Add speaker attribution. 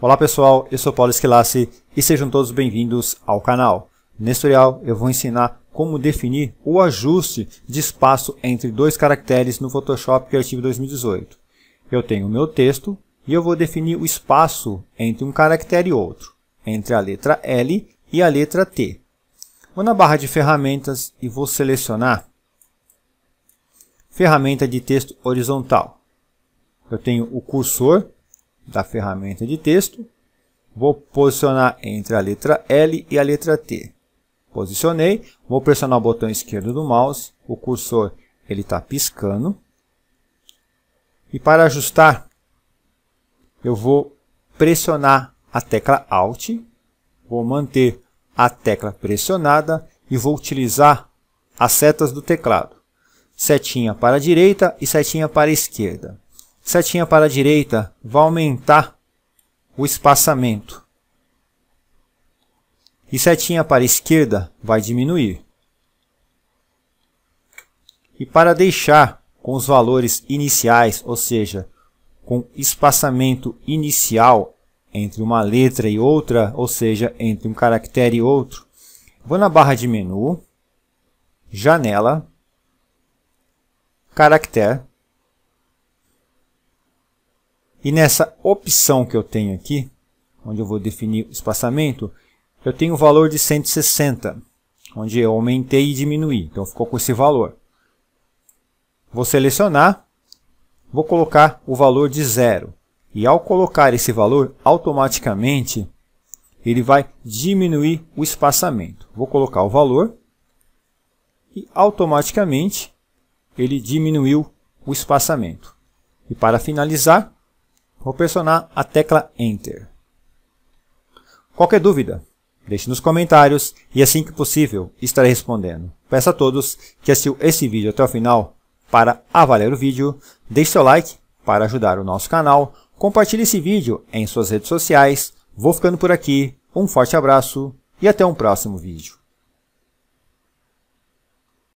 Speaker 1: Olá pessoal, eu sou Paulo Esquilace e sejam todos bem-vindos ao canal. Neste tutorial eu vou ensinar como definir o ajuste de espaço entre dois caracteres no Photoshop Creative 2018. Eu tenho o meu texto e eu vou definir o espaço entre um caractere e outro, entre a letra L e a letra T. Vou na barra de ferramentas e vou selecionar ferramenta de texto horizontal. Eu tenho o cursor da ferramenta de texto, vou posicionar entre a letra L e a letra T. Posicionei, vou pressionar o botão esquerdo do mouse, o cursor ele está piscando. E para ajustar, eu vou pressionar a tecla Alt, vou manter a tecla pressionada e vou utilizar as setas do teclado. Setinha para a direita e setinha para a esquerda setinha para a direita, vai aumentar o espaçamento. E setinha para a esquerda, vai diminuir. E para deixar com os valores iniciais, ou seja, com espaçamento inicial entre uma letra e outra, ou seja, entre um caractere e outro, vou na barra de menu, janela, caractere, e nessa opção que eu tenho aqui, onde eu vou definir o espaçamento, eu tenho o valor de 160, onde eu aumentei e diminui, Então ficou com esse valor. Vou selecionar, vou colocar o valor de zero. E ao colocar esse valor, automaticamente ele vai diminuir o espaçamento. Vou colocar o valor e automaticamente ele diminuiu o espaçamento. E para finalizar, Vou pressionar a tecla Enter. Qualquer dúvida, deixe nos comentários e assim que possível estarei respondendo. Peço a todos que assistiu esse vídeo até o final para avaliar o vídeo, deixe seu like para ajudar o nosso canal, compartilhe esse vídeo em suas redes sociais. Vou ficando por aqui, um forte abraço e até um próximo vídeo.